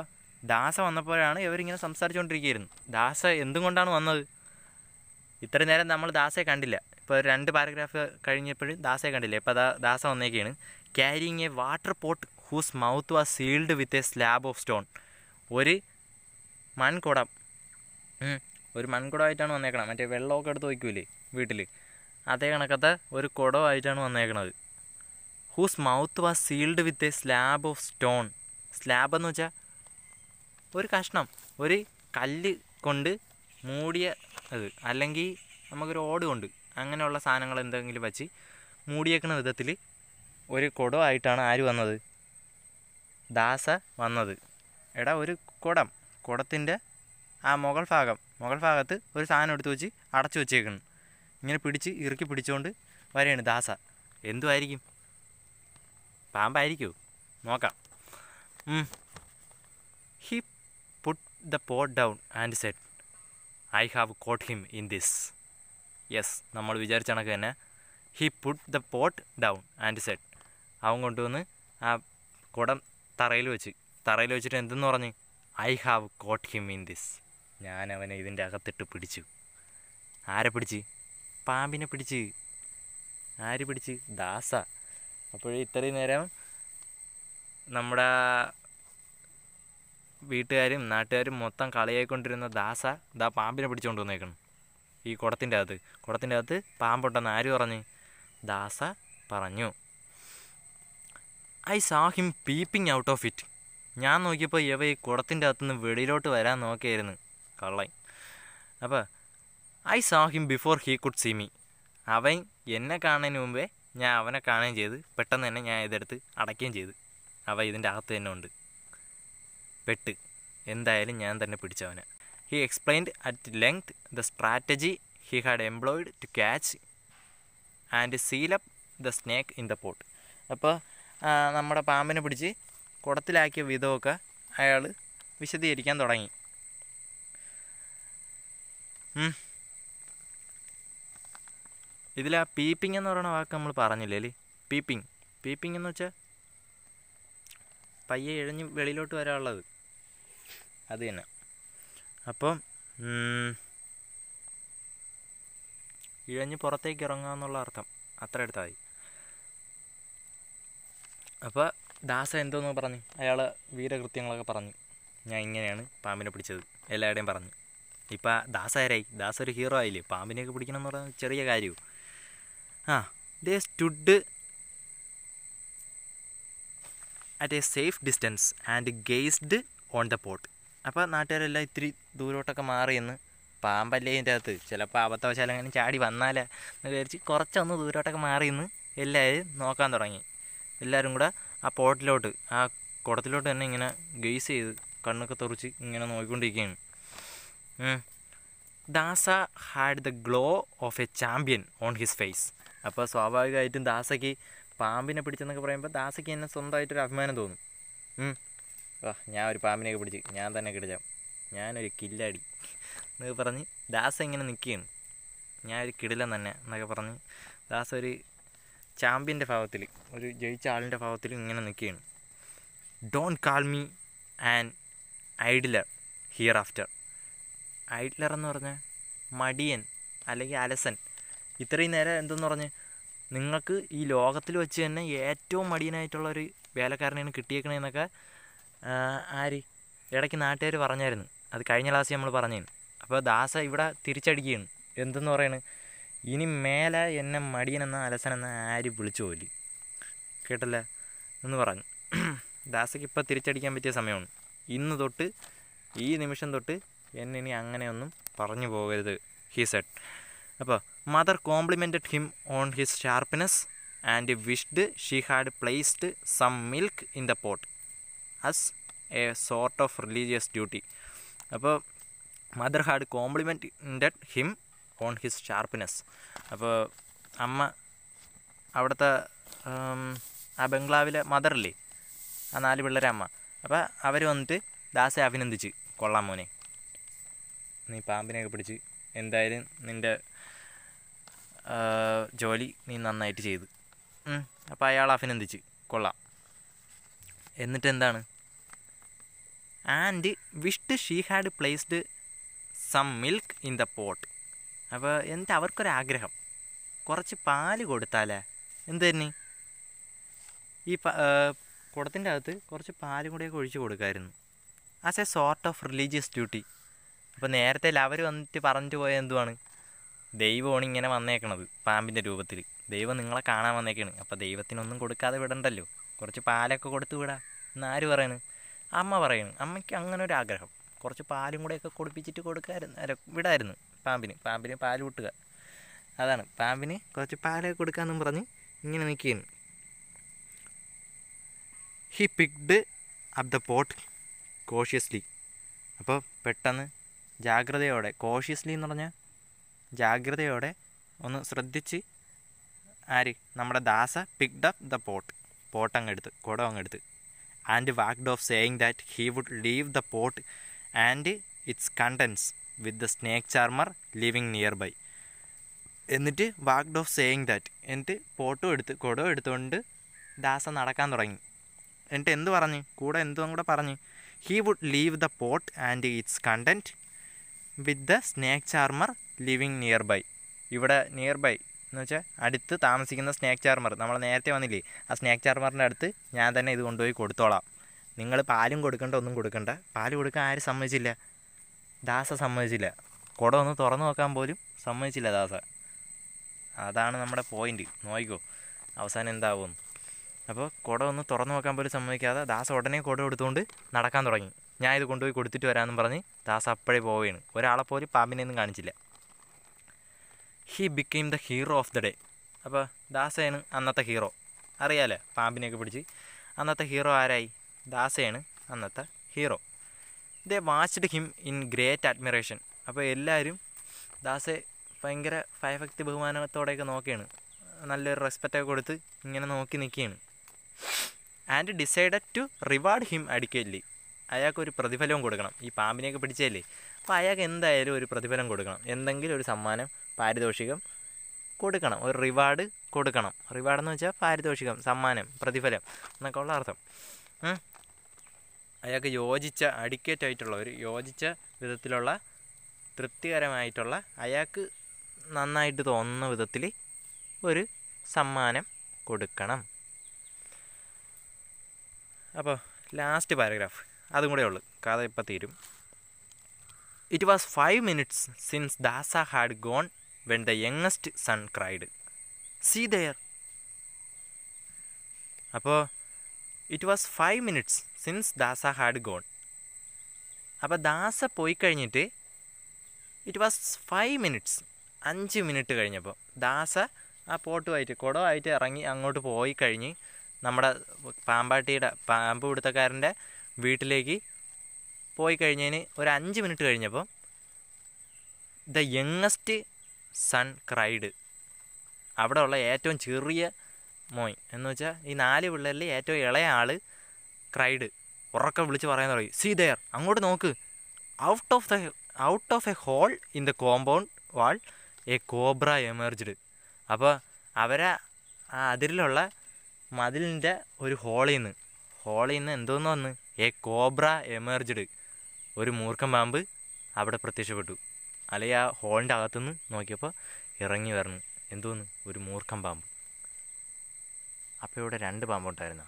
ദാസ വന്നപ്പോഴാണ് ഇവരിങ്ങനെ സംസാരിച്ചുകൊണ്ടിരിക്കുകയായിരുന്നു ദാസ എന്തുകൊണ്ടാണ് വന്നത് ഇത്ര നേരം നമ്മൾ ദാസയെ കണ്ടില്ല ഇപ്പോൾ രണ്ട് പാരഗ്രാഫ് കഴിഞ്ഞപ്പോഴും ദാസയെ കണ്ടില്ല ഇപ്പോൾ ദാ ദാസ വന്നേക്കാണ് carrying a water pot whose mouth was sealed with a slab of stone ഒരു മൺകുടം ഒരു മൺകുടമായിട്ടാണ് വന്നേക്കണത് മറ്റേ വെള്ളമൊക്കെ എടുത്ത് വയ്ക്കൂലേ വീട്ടിൽ അതേ കണക്കത്തെ ഒരു കുടമായിട്ടാണ് വന്നേക്കണത് whose mouth was sealed with a slab of stone slab എന്ന് വെച്ചാൽ ഒരു കഷ്ണം ഒരു കല്ല് കൊണ്ട് മൂടിയ അത് അല്ലെങ്കിൽ നമുക്കൊരു ഓട് കൊണ്ട് അങ്ങനെയുള്ള സാധനങ്ങൾ എന്തെങ്കിലും വച്ച് മൂടിയേക്കുന്ന വിധത്തിൽ ഒരു കുടമായിട്ടാണ് ആര് വന്നത് ദാസ വന്നത് എടാ ഒരു കുടം കുടത്തിൻ്റെ ആ മുകൾ ഭാഗം മുകൾ ഭാഗത്ത് ഒരു സാധനം എടുത്തു വെച്ച് അടച്ചു വെച്ചേക്കുന്നു ഇങ്ങനെ പിടിച്ച് ഇറുക്കി പിടിച്ചുകൊണ്ട് വരെയാണ് ദാസ എന്തുമായിരിക്കും പാമ്പായിരിക്കുമോ നോക്കാം he put the pot down and said I have caught him in this yes നമ്മൾ വിചാരിച്ച കണക്ക് തന്നെ he put the pot down and said അവൻ കൊണ്ടുവന്ന് ആ കുടം തറയിൽ വെച്ച് തറയിൽ വെച്ചിട്ട് എന്തെന്ന് പറഞ്ഞ് I have caught him in this ഞാൻ അവനെ ഇതിൻ്റെ അകത്തിട്ട് പിടിച്ചു ആരെ പിടിച്ച് പാമ്പിനെ പിടിച്ച് ആര് പിടിച്ച് ദാസ അപ്പോഴേ ഇത്രയും നേരം നമ്മുടെ വീട്ടുകാരും നാട്ടുകാരും മൊത്തം കളിയായിക്കൊണ്ടിരുന്ന ദാസ ദാ പാമ്പിനെ പിടിച്ചുകൊണ്ട് വന്നേക്കണം ഈ കുടത്തിൻ്റെ അകത്ത് കുടത്തിൻ്റെ അകത്ത് പാമ്പുണ്ടെന്ന് ആര് പറഞ്ഞ് ദാസ പറഞ്ഞു I saw him peeping out of it ഞാൻ നോക്കിയപ്പോൾ ഇവ ഈ കുടത്തിൻ്റെ അകത്തുനിന്ന് വെളിയിലോട്ട് വരാൻ നോക്കിയായിരുന്നു കള്ളൻ അപ്പോൾ I saw him before he could see me അവൻ എന്നെ കാണുന്നതിന് മുമ്പേ ഞാൻ അവനെ കാണുകയും ചെയ്ത് പെട്ടെന്ന് തന്നെ ഞാൻ ഇതെടുത്ത് അടയ്ക്കുകയും ചെയ്ത് അവ ഇതിൻ്റെ അകത്ത് തന്നെ ഉണ്ട് പെട്ട് എന്തായാലും ഞാൻ തന്നെ പിടിച്ചവനെ he explained at length the strategy he had employed to catch and seal up the snake in the pot അപ്പോൾ നമ്മുടെ പാമ്പിനെ പിടിച്ച് കുടത്തിലാക്കിയ വിധമൊക്കെ അയാൾ വിശദീകരിക്കാൻ തുടങ്ങി ഇതിൽ ആ പീപ്പിംഗ് എന്ന് പറയുന്ന വാക്ക് നമ്മൾ പറഞ്ഞില്ലേ അല്ലേ പീപ്പിംഗ് പീപ്പിംഗ് എന്ന് വെച്ചാൽ പയ്യെ ഇഴഞ്ഞ് വെളിയിലോട്ട് വരാനുള്ളത് അത് തന്നെ അപ്പം ഇഴഞ്ഞ് പുറത്തേക്ക് ഇറങ്ങുക എന്നുള്ള അർത്ഥം അത്ര എടുത്താൽ അപ്പോൾ ദാസ എന്തോന്ന് പറഞ്ഞു അയാൾ വീരകൃത്യങ്ങളൊക്കെ പറഞ്ഞു ഞാൻ ഇങ്ങനെയാണ് പാമ്പിനെ പിടിച്ചത് എല്ലാവരുടെയും പറഞ്ഞു ഇപ്പം ദാസാരായി ദാസ ഒരു ഹീറോ ആയില്ലേ പാമ്പിനെയൊക്കെ പിടിക്കണം എന്ന് പറഞ്ഞാൽ ചെറിയ കാര്യവും ആ they stood at a safe distance and gazed on the pot അപ്പോൾ നാട്ടുകാരെല്ലാം ഇത്തിരി ദൂരോട്ടൊക്കെ മാറിയെന്ന് പാമ്പല്ലേ ഇതിൻ്റെ അകത്ത് ചിലപ്പോൾ അങ്ങനെ ചാടി വന്നാലേ എന്ന് വിചാരിച്ച് കുറച്ചൊന്ന് ദൂരോട്ടൊക്കെ മാറിയെന്ന് എല്ലാവരും നോക്കാൻ തുടങ്ങി എല്ലാവരും കൂടെ ആ പോട്ടിലോട്ട് ആ കുടത്തിലോട്ട് തന്നെ ഇങ്ങനെ ഗെയ്സ് ചെയ്ത് കണ്ണൊക്കെ തുറച്ച് ഇങ്ങനെ നോക്കിക്കൊണ്ടിരിക്കുകയാണ് Dasa had the glow of a champion on his face അപ്പോൾ സ്വാഭാവികമായിട്ടും ദാസയ്ക്ക് പാമ്പിനെ പിടിച്ചെന്നൊക്കെ പറയുമ്പോൾ ദാസയ്ക്ക് എന്നെ സ്വന്തമായിട്ടൊരു അഭിമാനം തോന്നും ഞാൻ ഒരു പാമ്പിനെയൊക്കെ പിടിച്ച് ഞാൻ തന്നെ കിടിച്ചാം ഞാനൊരു കില്ലാടി എന്നൊക്കെ പറഞ്ഞ് ദാസ ഇങ്ങനെ നിൽക്കുകയാണ് ഞാൻ ഒരു കിടിലം തന്നെ എന്നൊക്കെ പറഞ്ഞ് ദാസ ഒരു ചാമ്പ്യൻ്റെ ഭാവത്തിൽ ഒരു ജയിച്ച ആളിൻ്റെ ഭാവത്തിൽ ഇങ്ങനെ നിൽക്കുകയാണ് don't call me an idler hereafter idler എന്ന് പറഞ്ഞ മടിയൻ അല്ലെങ്കിൽ അലസൻ ഇത്രയും നേരം എന്തെന്ന് പറഞ്ഞ് നിങ്ങൾക്ക് ഈ ലോകത്തിൽ വെച്ച് തന്നെ ഏറ്റവും മടിയനായിട്ടുള്ള ഒരു വേലക്കാരനെയാണ് കിട്ടിയേക്കണേന്നൊക്കെ ആര് ഇടയ്ക്ക് നാട്ടുകാർ പറഞ്ഞായിരുന്നു അത് കഴിഞ്ഞ ക്ലാസ് നമ്മൾ പറഞ്ഞിരുന്നു അപ്പോൾ ദാസ ഇവിടെ തിരിച്ചടിക്കുകയാണ് എന്തെന്ന് പറയണ് ഇനി മേലെ എന്നെ മടിയനെന്ന അലസനെന്ന ആര് വിളിച്ചു പോലി കേട്ടല്ല എന്ന് പറഞ്ഞു ദാസയ്ക്ക് ഇപ്പോൾ തിരിച്ചടിക്കാൻ പറ്റിയ സമയമാണ് ഇന്ന് തൊട്ട് ഈ നിമിഷം തൊട്ട് എന്നെ ഇനി അങ്ങനെയൊന്നും പറഞ്ഞു പോകരുത് ഹി സെഡ് അപ്പോൾ mother complimented him on his sharpness and wished she had placed some milk in the pot as a sort of religious duty അപ്പോൾ mother had complimented him on his sharpness അപ്പോൾ അമ്മ അവിടുത്തെ ആ ബംഗ്ലാവിലെ മദറില്ലേ ആ നാല് പിള്ളേരമ്മ അപ്പോൾ അവർ വന്നിട്ട് ദാസെ അഭിനന്ദിച്ച് കൊള്ളാം മോനെ നീ പാമ്പിനെയൊക്കെ പിടിച്ച് എന്തായാലും നിൻ്റെ ജോലി നീ നന്നായിട്ട് ചെയ്ത് അപ്പോൾ അയാൾ അഭിനന്ദിച്ച് കൊള്ളാം എന്നിട്ട് എന്താണ് and wished she had placed some milk in the pot അപ്പോൾ എന്നിട്ട് അവർക്കൊരാഗ്രഹം കുറച്ച് പാല് കൊടുത്താലേ എന്ത് തന്നെ ഈ കുടത്തിൻ്റെ അകത്ത് കുറച്ച് പാലും കൂടെയൊക്കെ ഒഴിച്ച് കൊടുക്കായിരുന്നു as a sort of religious duty അപ്പോൾ നേരത്തെ അവർ വന്നിട്ട് പറഞ്ഞിട്ട് പോയ എന്തുവാണ് ദൈവമാണ് ഇങ്ങനെ വന്നേക്കണത് പാമ്പിൻ്റെ രൂപത്തിൽ ദൈവം നിങ്ങളെ കാണാൻ വന്നേക്കാണ് അപ്പോൾ ദൈവത്തിനൊന്നും കൊടുക്കാതെ വിടണ്ടല്ലോ കുറച്ച് പാലൊക്കെ കൊടുത്ത് വിടാം എന്നാര് പറയണ് അമ്മ പറയണ് അമ്മയ്ക്ക് അങ്ങനെ ഒരു ആഗ്രഹം കുറച്ച് പാലും കൂടെയൊക്കെ കൊടുപ്പിച്ചിട്ട് കൊടുക്കാമായിരുന്നു അല്ല വിടായിരുന്നു പാമ്പിന് പാമ്പിന് പാൽ കൂട്ടുക അതാണ് പാമ്പിന് കുറച്ച് പാലൊക്കെ കൊടുക്കാമെന്നും പറഞ്ഞ് ഇങ്ങനെ നിൽക്കുകയാണ് he picked up the pot cautiously അപ്പോൾ പെട്ടെന്ന് ജാഗ്രതയോടെ കോഷ്യസ്ലി എന്ന് പറഞ്ഞാൽ ജാഗ്രതയോടെ ഒന്ന് ശ്രദ്ധിച്ച് ആര് നമ്മുടെ Dasa picked up the pot pot അങ്ങെടുത്ത് കുടം അങ്ങെടുത്ത് and walked off saying that he would leave the pot and its contents with the snake charmer living nearby എന്നിട്ട് വാക്ഡ് ഓഫ് സേയിങ് ദാറ്റ് എന്നിട്ട് പോട്ടും എടുത്ത് കുടവും എടുത്തുകൊണ്ട് ദാസ നടക്കാൻ തുടങ്ങി എന്നിട്ട് എന്ത് പറഞ്ഞ് കൂടെ എന്തും കൂടെ പറഞ്ഞ് he would leave the pot and its content with the snake charmer living nearby ഇവിടെ നിയർ ബൈ എന്ന് വെച്ചാൽ അടുത്ത് താമസിക്കുന്ന സ്നേക്ക് ചാർമർ നമ്മൾ നേരത്തെ വന്നില്ലേ ആ സ്നേക്ക് ചാർമറിൻ്റെ അടുത്ത് ഞാൻ തന്നെ ഇത് കൊണ്ടുപോയി കൊടുത്തോളാം നിങ്ങൾ പാലും കൊടുക്കേണ്ട ഒന്നും കൊടുക്കണ്ട പാല് കൊടുക്കാൻ ആരും സമ്മതിച്ചില്ല ദാസ സമ്മതിച്ചില്ല കുട ഒന്ന് തുറന്ന് നോക്കാൻ പോലും സമ്മതിച്ചില്ല ദാസ അതാണ് നമ്മുടെ പോയിന്റ് നോക്കിക്കോ അവസാനം എന്താവും അപ്പോൾ കുട ഒന്ന് തുറന്ന് നോക്കാൻ പോലും സമ്മതിക്കാതെ ദാസ ഉടനെ കുട എടുത്തുകൊണ്ട് നടക്കാൻ തുടങ്ങി ഞാൻ ഇത് കൊണ്ടുപോയി കൊടുത്തിട്ട് വരാമെന്നും പറഞ്ഞ് ദാസ് അപ്പോഴേ പോവുകയാണ് ഒരാളെ പോലും പാമ്പിനെയൊന്നും കാണിച്ചില്ല he became the hero of the day അപ്പോൾ ദാസയാണ് അന്നത്തെ ഹീറോ അറിയാലോ പാമ്പിനെയൊക്കെ പിടിച്ച് അന്നത്തെ ഹീറോ ആരായി ദാസയാണ് അന്നത്തെ hero they watched him in great admiration അപ്പോൾ എല്ലാവരും ദാസെ ഭയങ്കര ഭയഭക്തി ബഹുമാനത്തോടെയൊക്കെ നോക്കിയാണ് നല്ലൊരു റെസ്പെക്റ്റൊക്കെ കൊടുത്ത് ഇങ്ങനെ നോക്കി നിൽക്കുകയാണ് and decided to reward him adequately അയാൾക്കൊരു പ്രതിഫലവും കൊടുക്കണം ഈ പാമ്പിനെയൊക്കെ പിടിച്ചല്ലേ അപ്പോൾ അയാൾക്ക് എന്തായാലും ഒരു പ്രതിഫലം കൊടുക്കണം എന്തെങ്കിലും ഒരു സമ്മാനം പാരിതോഷികം കൊടുക്കണം ഒരു റിവാർഡ് കൊടുക്കണം റിവാർഡെന്ന് വെച്ചാൽ പാരിതോഷികം സമ്മാനം പ്രതിഫലം എന്നൊക്കെ ഉള്ള അർത്ഥം അയാൾക്ക് യോജിച്ച അഡിക്കേറ്റ് ആയിട്ടുള്ള ഒരു യോജിച്ച വിധത്തിലുള്ള തൃപ്തികരമായിട്ടുള്ള അയാൾക്ക് നന്നായിട്ട് തോന്നുന്ന വിധത്തിൽ ഒരു സമ്മാനം കൊടുക്കണം അപ്പോൾ ലാസ്റ്റ് പാരഗ്രാഫ് അതും കൂടെ ഉള്ളു കഥ ഇപ്പം തീരും it was five minutes since Dasa had gone when the youngest son cried see there അപ്പോൾ it was five minutes since Dasa had gone അപ്പോൾ ദാസ പോയി കഴിഞ്ഞിട്ട് ഇറ്റ് വാസ് ഫൈവ് മിനിറ്റ്സ് അഞ്ച് മിനിറ്റ് കഴിഞ്ഞപ്പോൾ ദാസ ആ പോട്ടുമായിട്ട് കുടമായിട്ട് ഇറങ്ങി അങ്ങോട്ട് പോയി കഴിഞ്ഞ് നമ്മുടെ പാമ്പാട്ടിയുടെ പാമ്പ് പിടുത്തക്കാരൻ്റെ വീട്ടിലേക്ക് പോയി കഴിഞ്ഞതിന് ഒരു അഞ്ച് മിനിറ്റ് കഴിഞ്ഞപ്പം ദ യങ്ങസ്റ്റ് സൺ ക്രൈഡ് അവിടെ ഉള്ള ഏറ്റവും ചെറിയ മോയ് എന്ന് വെച്ചാൽ ഈ നാല് പിള്ളേരിൽ ഏറ്റവും ഇളയ ആൾ ക്രൈഡ് ഉറക്കെ വിളിച്ച് പറയാൻ തുടങ്ങി സി ദയർ അങ്ങോട്ട് നോക്ക് out of the out of a hole in the compound wall a cobra emerged അപ്പോൾ അവരെ ആ അതിരിലുള്ള മതിലിൻ്റെ ഒരു ഹോളിൽ നിന്ന് ഹോളിൽ നിന്ന് എന്തോന്ന് വന്ന് എ കോബ്ര എമേർജ്ഡ് ഒരു മൂർഖം പാമ്പ് അവിടെ പ്രത്യക്ഷപ്പെട്ടു അല്ലെ ആ ഹോളിൻ്റെ അകത്തുനിന്ന് നോക്കിയപ്പോൾ ഇറങ്ങി വരണം എന്തോന്ന് ഒരു മൂർഖം പാമ്പ് അപ്പോൾ ഇവിടെ രണ്ട് പാമ്പുണ്ടായിരുന്നു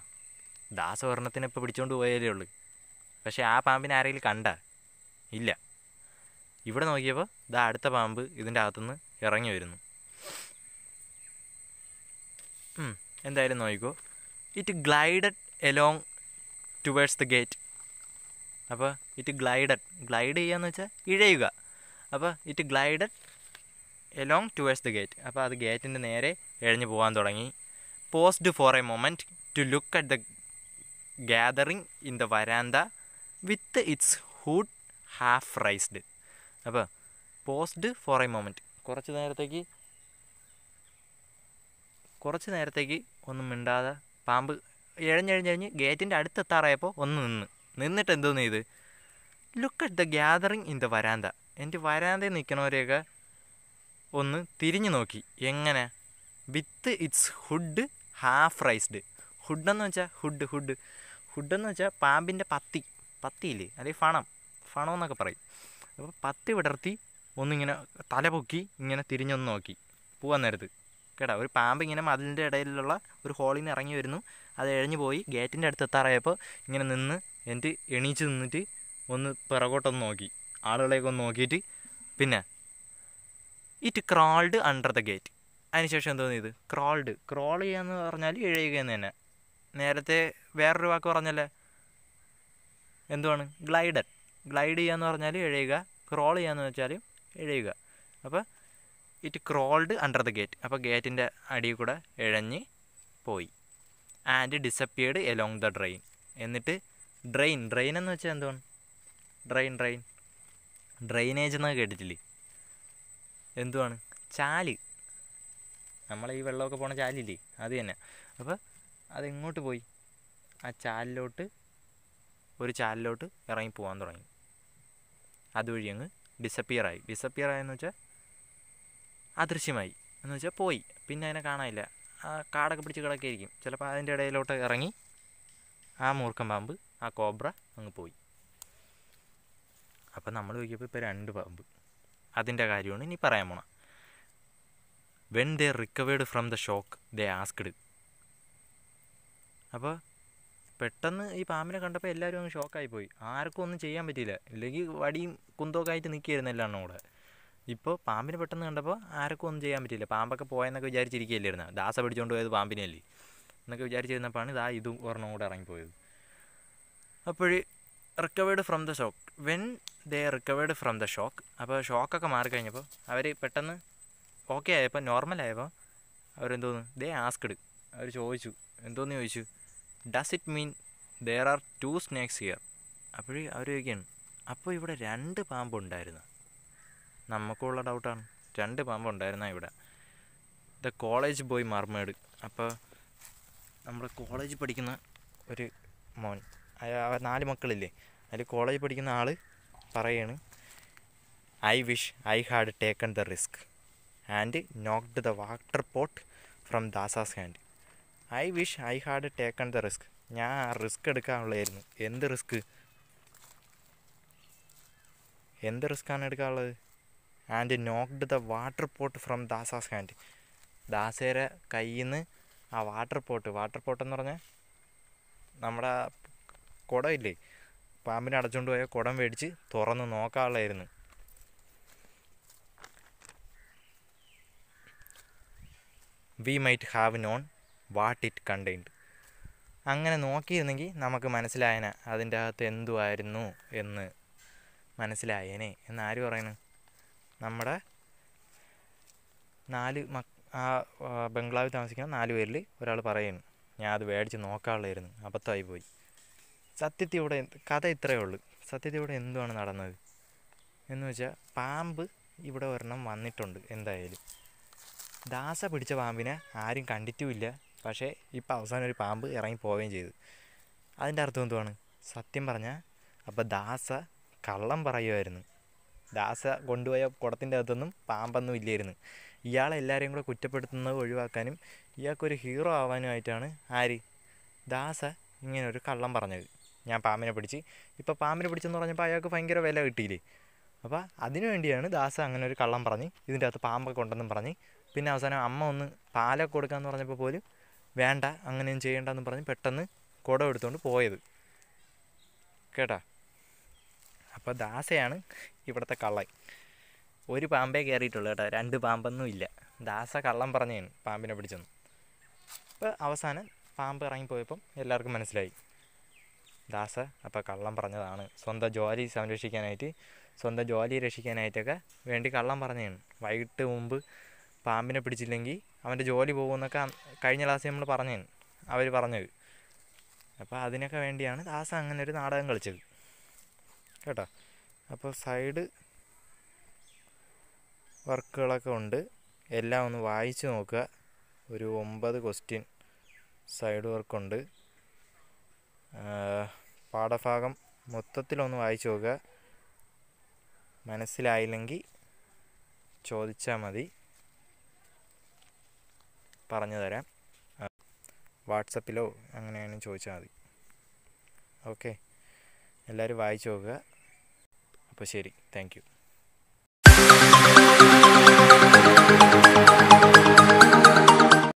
ദാസവർണ്ണത്തിനെ ഇപ്പോൾ പിടിച്ചുകൊണ്ട് പോയാലേ ഉള്ളൂ പക്ഷേ ആ പാമ്പിനെ ആരെങ്കിലും കണ്ട ഇല്ല ഇവിടെ നോക്കിയപ്പോൾ ഇതാ അടുത്ത പാമ്പ് ഇതിൻ്റെ അകത്തുനിന്ന് ഇറങ്ങി വരുന്നു എന്തായാലും നോക്കിക്കോ it glided along towards the gate അപ്പോൾ ഇറ്റ് ഗ്ലൈഡഡ് ഗ്ലൈഡ് ചെയ്യുക എന്ന് വെച്ചാൽ ഇഴയുക അപ്പോൾ it glided along towards the gate അപ്പോൾ അത് ഗേറ്റിൻ്റെ നേരെ ഇഴഞ്ഞു പോകാൻ തുടങ്ങി paused for a moment to look at the gathering in the verandah with its hood half raised അപ്പോൾ പോസ്ഡ് ഫോർ എ മൊമെൻറ്റ് കുറച്ച് നേരത്തേക്ക് കുറച്ച് നേരത്തേക്ക് ഒന്നും മിണ്ടാതെ പാമ്പ് ഇഴഞ്ഞഴിഞ്ഞഴിഞ്ഞ് ഗേറ്റിൻ്റെ അടുത്തെത്താറായപ്പോൾ ഒന്ന് നിന്ന് നിന്നിട്ട് എന്തോ നെയ്ത് look at the gathering in the verandah എൻ്റെ വരാന്തയിൽ നിൽക്കുന്നവരെയൊക്കെ ഒന്ന് തിരിഞ്ഞു നോക്കി എങ്ങനെ with its hood half raised ഹുഡെന്ന് വെച്ചാൽ ഹുഡ് ഹുഡ് ഹുഡെന്ന് വെച്ചാൽ പാമ്പിൻ്റെ പത്തി പത്തിയില്ലേ അല്ലെങ്കിൽ ഫണം ഫണം എന്നൊക്കെ പറയും അപ്പോൾ പത്തി വിടർത്തി ഒന്നിങ്ങനെ തല പൊക്കി ഇങ്ങനെ തിരിഞ്ഞൊന്ന് നോക്കി പോകാൻ നേരത്ത് കേട്ടോ ഒരു പാമ്പ് ഇങ്ങനെ മതിലിൻ്റെ ഇടയിലുള്ള ഒരു ഹോളിൽ നിന്ന് ഇറങ്ങി വരുന്നു അത് എഴഞ്ഞു പോയി ഗേറ്റിൻ്റെ അടുത്ത് എത്താറായപ്പോൾ ഇങ്ങനെ നിന്ന് എന്നിട്ട് എണീച്ച് നിന്നിട്ട് ഒന്ന് പിറകോട്ടൊന്ന് നോക്കി ആളുകളെയൊക്കെ ഒന്ന് നോക്കിയിട്ട് പിന്നെ it crawled under the gate അതിനുശേഷം എന്തോ ഇത് ക്രോൾഡ് ക്രോൾ ചെയ്യാന്ന് പറഞ്ഞാൽ ഇഴയുക എന്ന് തന്നെ നേരത്തെ വേറൊരു വാക്ക് പറഞ്ഞല്ലേ എന്തുവാണ് ഗ്ലൈഡഡ് ഗ്ലൈഡ് ചെയ്യാന്ന് പറഞ്ഞാൽ ഇഴയുക ക്രോൾ ചെയ്യാന്ന് വെച്ചാൽ ഇഴയുക അപ്പോൾ it crawled under the gate അപ്പോൾ ഗേറ്റിൻ്റെ അടിയിൽ കൂടെ ഇഴഞ്ഞ് പോയി and disappeared along the drain എന്നിട്ട് ഡ്രെയിൻ ഡ്രെയിൻ എന്ന് വെച്ചാൽ എന്താണ് ഡ്രെയിൻ ഡ്രെയിൻ ഡ്രെയിനേജ് എന്നൊക്കെ കേട്ടിട്ടില്ലേ എന്തുവാണ് ചാല് നമ്മളെ ഈ വെള്ളമൊക്കെ പോണ ചാലില്ലേ അത് തന്നെ അപ്പോൾ അതെങ്ങോട്ട് പോയി ആ ചാലിലോട്ട് ഒരു ചാലിലോട്ട് ഇറങ്ങി പോകാൻ തുടങ്ങി അതുവഴി അങ്ങ് ഡിസപ്പിയർ ആയി ഡിസപ്പിയർ ആയെന്ന് വെച്ചാൽ അദൃശ്യമായി എന്ന് വെച്ചാൽ പോയി പിന്നെ അതിനെ കാണാനില്ല കാടൊക്കെ പിടിച്ച് കിടക്കായിരിക്കും ചിലപ്പോൾ അതിൻ്റെ ഇടയിലോട്ട് ഇറങ്ങി ആ മൂർഖൻ പാമ്പ് ആ കോബ്ര അങ്ങ് പോയി അപ്പം നമ്മൾ നോക്കിയപ്പോൾ ഇപ്പോൾ രണ്ട് പാമ്പ് അതിൻ്റെ കാര്യമാണ് ഇനി പറയാൻ പോണം when they recovered from the shock they asked അപ്പോൾ പെട്ടെന്ന് ഈ പാമ്പിനെ കണ്ടപ്പോൾ എല്ലാവരും അങ്ങ് ഷോക്കായി പോയി ആർക്കും ഒന്നും ചെയ്യാൻ പറ്റിയില്ല ഇല്ലെങ്കിൽ വടിയും കുന്തോക്കായിട്ട് ആയിട്ട് നിൽക്കുകയായിരുന്നു എല്ലാം കൂടെ ഇപ്പോൾ പാമ്പിനെ പെട്ടെന്ന് കണ്ടപ്പോൾ ആർക്കും ഒന്നും ചെയ്യാൻ പറ്റില്ല പാമ്പൊക്കെ പോയെന്നൊക്കെ വിചാരിച്ചിരിക്കുകയല്ലായിരുന്നു ദാസ പിടിച്ചുകൊണ്ട് പോയത് പാമ്പിനെയല്ലേ എന്നൊക്കെ വിചാരിച്ചിരുന്നപ്പോഴാണ് ഇതാ ഇതും ഒരെണ്ണം കൂടെ ഇറങ്ങിപ്പോയത് അപ്പോൾ recovered from the shock when they recovered from the shock അപ്പോൾ ഷോക്കൊക്കെ മാറിക്കഴിഞ്ഞപ്പോൾ അവർ പെട്ടെന്ന് ഓക്കെ ആയപ്പോൾ നോർമലായപ്പോൾ അവരെന്തോന്ന് ദേ ആസ്ക്ഡ് അവർ ചോദിച്ചു എന്തോന്ന് ചോദിച്ചു does it mean there are two snakes here അപ്പോൾ അവർ ചോദിക്കുകയാണ് അപ്പോൾ ഇവിടെ രണ്ട് പാമ്പുണ്ടായിരുന്നു നമുക്കുള്ള ഡൗട്ടാണ് രണ്ട് പാമ്പ് ഉണ്ടായിരുന്ന ഇവിടെ ദ കോളേജ് ബോയ് മർമേഡ് അപ്പോൾ നമ്മുടെ കോളേജ് പഠിക്കുന്ന ഒരു മോൻ നാല് മക്കളില്ലേ അതിൽ കോളേജ് പഠിക്കുന്ന ആൾ പറയാണ് I wish I had taken the risk and knocked the water pot from Dasa's hand I wish I had taken the risk ഞാൻ റിസ്ക് എടുക്കാനുള്ളതായിരുന്നു എന്ത് റിസ്ക് എന്ത് റിസ്ക്കാണ് എടുക്കാനുള്ളത് and knocked the water pot from Dasa's hand ദാസേരെ കയ്യിൽ നിന്ന് ആ വാട്ടർ പോട്ട് വാട്ടർ പോട്ട് എന്ന് പറഞ്ഞാൽ നമ്മുടെ കുടം ഇല്ലേ പാമ്പിനെ അടച്ചുകൊണ്ട് പോയ കുടം മേടിച്ച് തുറന്ന് നോക്കാനുള്ളായിരുന്നു we might have known what it contained അങ്ങനെ നോക്കിയിരുന്നെങ്കിൽ നമുക്ക് മനസ്സിലായന അതിൻ്റെ അകത്ത് എന്തുമായിരുന്നു എന്ന് മനസ്സിലായേനെ എന്നാര് പറയുന്നു നമ്മുടെ നാല് മക് ആ ബംഗ്ലാവിൽ താമസിക്കുന്ന നാല് പേരിൽ ഒരാൾ പറയുന്നു ഞാൻ അത് മേടിച്ച് നോക്കാനുള്ളായിരുന്നു അബദ്ധമായി പോയി സത്യത്തിൽ ഇവിടെ കഥ ഇത്രയേ ഉള്ളൂ സത്യത്തിൽ ഇവിടെ എന്തുമാണ് നടന്നത് എന്ന് വെച്ചാൽ പാമ്പ് ഇവിടെ ഒരെണ്ണം വന്നിട്ടുണ്ട് എന്തായാലും ദാസ പിടിച്ച പാമ്പിനെ ആരും കണ്ടിട്ടുമില്ല പക്ഷേ ഇപ്പോൾ അവസാനം ഒരു പാമ്പ് ഇറങ്ങി പോവുകയും ചെയ്തു അതിൻ്റെ അർത്ഥം എന്തുവാണ് സത്യം പറഞ്ഞാൽ അപ്പോൾ ദാസ കള്ളം പറയുമായിരുന്നു ദാസ കൊണ്ടുപോയ കുടത്തിൻ്റെ അകത്തൊന്നും പാമ്പൊന്നും ഇല്ലായിരുന്നു ഇയാളെ എല്ലാവരെയും കൂടെ കുറ്റപ്പെടുത്തുന്നത് ഒഴിവാക്കാനും ഇയാൾക്കൊരു ഹീറോ ആവാനുമായിട്ടാണ് ആര് ദാസ ഇങ്ങനെ ഒരു കള്ളം പറഞ്ഞത് ഞാൻ പാമ്പിനെ പിടിച്ച് ഇപ്പോൾ പാമ്പിനെ പിടിച്ചെന്ന് പറഞ്ഞപ്പോൾ അയാൾക്ക് ഭയങ്കര വില കിട്ടിയില്ലേ അപ്പോൾ അതിനു വേണ്ടിയാണ് ദാസ അങ്ങനെ ഒരു കള്ളം പറഞ്ഞ് ഇതിൻ്റെ അകത്ത് പാമ്പൊക്കെ ഉണ്ടെന്നും പറഞ്ഞ് പിന്നെ അവസാനം അമ്മ ഒന്ന് പാലൊക്കെ കൊടുക്കാമെന്ന് പറഞ്ഞപ്പോൾ പോലും വേണ്ട അങ്ങനെയും ചെയ്യേണ്ടെന്ന് പറഞ്ഞ് പെട്ടെന്ന് കുടം എടുത്തുകൊണ്ട് പോയത് കേട്ടാ അപ്പോൾ ദാസയാണ് ഇവിടുത്തെ കള്ളൻ ഒരു പാമ്പേ കയറിയിട്ടുള്ളൂ കേട്ടോ രണ്ട് പാമ്പൊന്നും ഇല്ല ദാസ കള്ളം പറഞ്ഞു പാമ്പിനെ പിടിച്ചെന്ന് അപ്പോൾ അവസാനം പാമ്പ് ഇറങ്ങിപ്പോയപ്പം എല്ലാവർക്കും മനസ്സിലായി ദാസ അപ്പോൾ കള്ളം പറഞ്ഞതാണ് സ്വന്തം ജോലി സംരക്ഷിക്കാനായിട്ട് സ്വന്തം ജോലി രക്ഷിക്കാനായിട്ടൊക്കെ വേണ്ടി കള്ളം പറഞ്ഞതാണ് വൈകിട്ട് മുമ്പ് പാമ്പിനെ പിടിച്ചില്ലെങ്കിൽ അവൻ്റെ ജോലി പോകുമെന്നൊക്കെ കഴിഞ്ഞ ക്ലാസ് നമ്മൾ പറഞ്ഞതാണ് അവർ പറഞ്ഞത് അപ്പോൾ അതിനൊക്കെ വേണ്ടിയാണ് ദാസ അങ്ങനെ ഒരു നാടകം കളിച്ചത് കേട്ടോ അപ്പോൾ സൈഡ് വർക്കുകളൊക്കെ ഉണ്ട് എല്ലാം ഒന്ന് വായിച്ച് നോക്കുക ഒരു ഒമ്പത് ക്വസ്റ്റ്യൻ സൈഡ് വർക്കുണ്ട് പാഠഭാഗം മൊത്തത്തിലൊന്ന് വായിച്ച് നോക്കുക മനസ്സിലായില്ലെങ്കിൽ ചോദിച്ചാൽ മതി പറഞ്ഞു തരാം വാട്സപ്പിലോ അങ്ങനെയാണെങ്കിലും ചോദിച്ചാൽ മതി ഓക്കേ എല്ലാവരും വായിച്ചു നോക്കുക അപ്പോൾ ശരി താങ്ക്